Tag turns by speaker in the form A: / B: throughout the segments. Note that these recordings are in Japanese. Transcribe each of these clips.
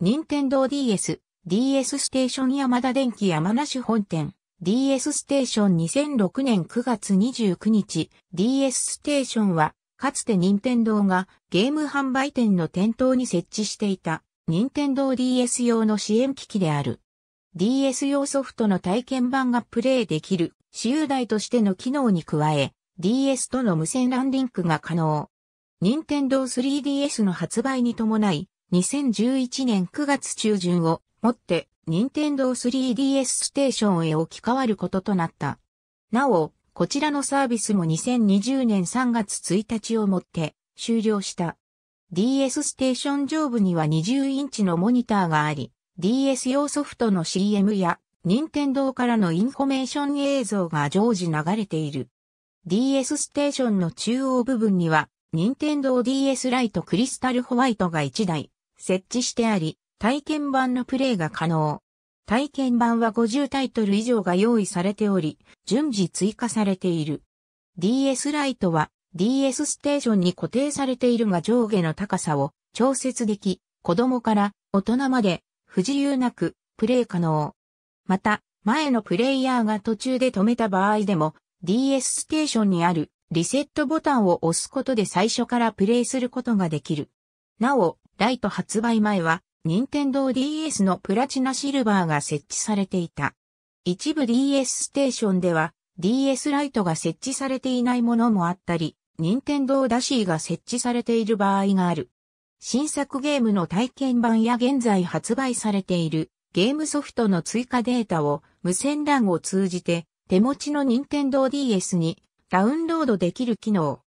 A: 任天堂 DS、DS ステーション山田電機山梨本店、DS ステーション2006年9月29日、DS ステーションは、かつて任天堂がゲーム販売店の店頭に設置していた、任天堂 DS 用の支援機器である。DS 用ソフトの体験版がプレイできる、私有台としての機能に加え、DS との無線ランリンクが可能。任天堂 3DS の発売に伴い、2011年9月中旬をもって任天堂 3DS ステーションへ置き換わることとなった。なお、こちらのサービスも2020年3月1日をもって終了した。DS ステーション上部には20インチのモニターがあり、DS 用ソフトの CM や、任天堂からのインフォメーション映像が常時流れている。DS ステーションの中央部分には、任天堂 DS ライトクリスタルホワイトが1台、設置してあり、体験版のプレイが可能。体験版は50タイトル以上が用意されており、順次追加されている。DS ライトは DS ステーションに固定されているが上下の高さを調節でき、子供から大人まで不自由なくプレイ可能。また、前のプレイヤーが途中で止めた場合でも DS ステーションにあるリセットボタンを押すことで最初からプレイすることができる。なお、ライト発売前は、任天堂 DS のプラチナシルバーが設置されていた。一部 DS ステーションでは、DS ライトが設置されていないものもあったり、任天堂ダシーが設置されている場合がある。新作ゲームの体験版や現在発売されているゲームソフトの追加データを無線 LAN を通じて手持ちの任天堂 DS にダウンロードできる機能。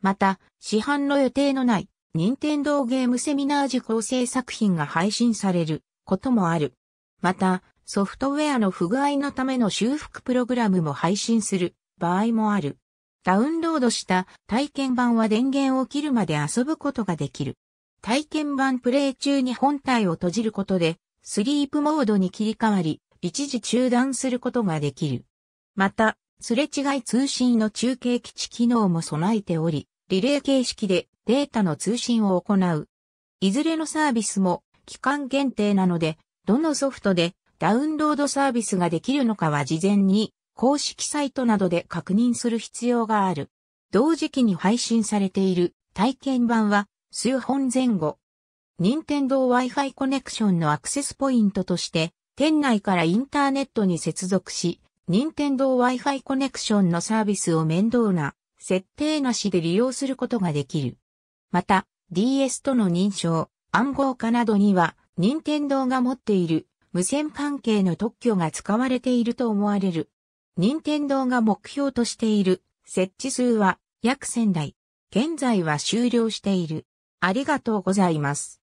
A: また、市販の予定のない任天堂ゲームセミナー時、構成作品が配信されることもある。また、ソフトウェアの不具合のための修復プログラムも配信する場合もある。ダウンロードした体験版は電源を切るまで遊ぶことができる。体験版プレイ中に本体を閉じることで、スリープモードに切り替わり、一時中断することができる。また、すれ違い通信の中継基地機能も備えており、リレー形式でデータの通信を行う。いずれのサービスも期間限定なので、どのソフトでダウンロードサービスができるのかは事前に公式サイトなどで確認する必要がある。同時期に配信されている体験版は数本前後。任天堂 Wi-Fi コネクションのアクセスポイントとして、店内からインターネットに接続し、任天堂 Wi-Fi コネクションのサービスを面倒な設定なしで利用することができる。また、DS との認証、暗号化などには、任天堂が持っている無線関係の特許が使われていると思われる。任天堂が目標としている設置数は約1000台。現在は終了している。ありがとうございます。